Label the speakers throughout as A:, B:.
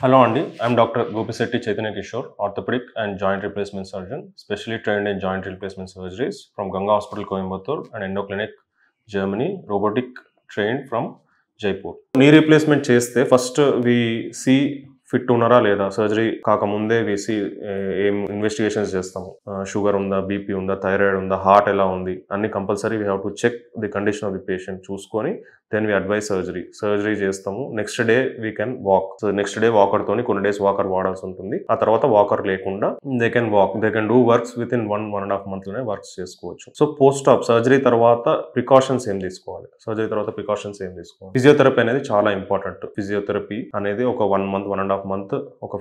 A: hello అండి I'm doctor Gopishetti Chaitanya Kishore orthopaedic and joint replacement surgeon specially trained in joint replacement surgeries from Ganga hospital Coimbatore and endo clinic Germany robotic train from Jaipur knee replacement చేస్తే first we see fit ఉన్నారా లేదా surgery కాకముందే వేసి ఏం investigations చేస్తాము sugar ఉందా BP ఉందా thyroid ఉందా హార్ట్ ఎలా ఉంది అన్ని compulsory we have to check the condition of the patient చూసుకొని then we advise surgery surgery చేస్తాము next day we can walk so next day వాకర్తో కొన్ని డేస్ వాకర్ వాడాల్సి ఉంటుంది ఆ తర్వాత వాకర్ లేకుండా they can walk they can do works with in one one and half మంత్లోనే వర్క్స్ చేసుకోవచ్చు సో పోస్ట్ ఆఫ్ సర్జరీ తర్వాత ప్రికాషన్స్ ఏం తీసుకోవాలి సర్జరీ తర్వాత ప్రికాషన్స్ ఏం తీసుకోవాలి ఫిజియోథెరపీ అనేది చాలా ఇంపార్టెంట్ ఫిజియోథెరపీ అనేది ఒక one month one and half month ఒక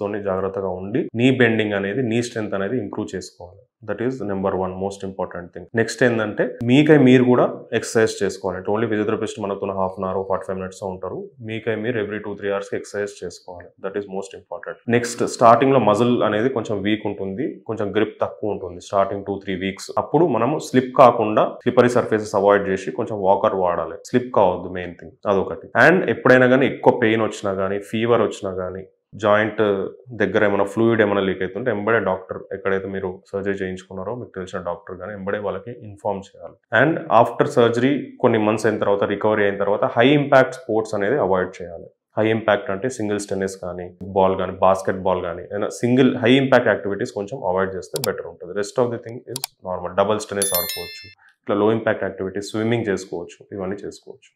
A: తోని జాగ్రత్తగా ఉండి నీ బెండింగ్ అనేది నీ స్ట్రెంత్ అనేది ఇంప్రూవ్ చేసుకోవాలి that is number one most important thing next ఏంటంటే మీకై మీరు కూడా ఎక్సర్సైజ్ చేసుకోవాలి ఓన్లీ ఫిజియోథెరపిస్ట్ మనతో half an hour forty five minutes ఉంటారు మీకై మీరు ఎవ్రీ టూ త్రీ అవర్స్కి ఎక్సర్సైజ్ చేసుకోవాలి that is most important next స్టార్టింగ్లో మజిల్ అనేది కొంచెం వీక్ ఉంటుంది కొంచెం గ్రిప్ తక్కువ ఉంటుంది స్టార్టింగ్ టూ త్రీ వీక్స్ అప్పుడు మనము స్లిప్ కాకుండా స్లిపరీ సర్ఫేసెస్ అవాయిడ్ చేసి కొంచెం వాకర్ వాడాలి స్లిప్ కావద్దు మెయిన్ థింగ్ అదొకటి అండ్ ఎప్పుడైనా కానీ ఎక్కువ పెయిన్ వచ్చినా కానీ ఫీవర్ వచ్చినా కానీ జాయింట్ దగ్గర ఏమైనా ఫ్లూయిడ్ ఏమైనా లీక్ అవుతుంటే ఎంబడే డాక్టర్ ఎక్కడైతే మీరు సర్జరీ చేయించుకున్నారో మీకు తెలిసిన డాక్టర్ కానీ ఎంబడే వాళ్ళకి ఇన్ఫార్మ్ చేయాలి అండ్ ఆఫ్టర్ సర్జరీ కొన్ని మంత్స్ అయిన తర్వాత రికవరీ అయిన తర్వాత హై ఇంపాక్ట్ స్పోర్ట్స్ అనేది అవాయిడ్ చేయాలి హై ఇంపాక్ట్ అంటే సింగిల్స్ టెన్నిస్ కానీ బాల్ కానీ బాస్కెట్ బాల్ కానీ ఏదైనా సింగిల్ హై ఇంపాక్ట్ యాక్టివిటీస్ కొంచెం అవాయిడ్ చేస్తే బెటర్ ఉంటుంది rest of the thing is normal doubles tennis ఆడుకోవచ్చు ఇట్లా లో ఇంపాక్ట్ యాక్టివిటీస్ స్విమ్మింగ్ చేసుకోవచ్చు ఇవన్నీ చేసుకోవచ్చు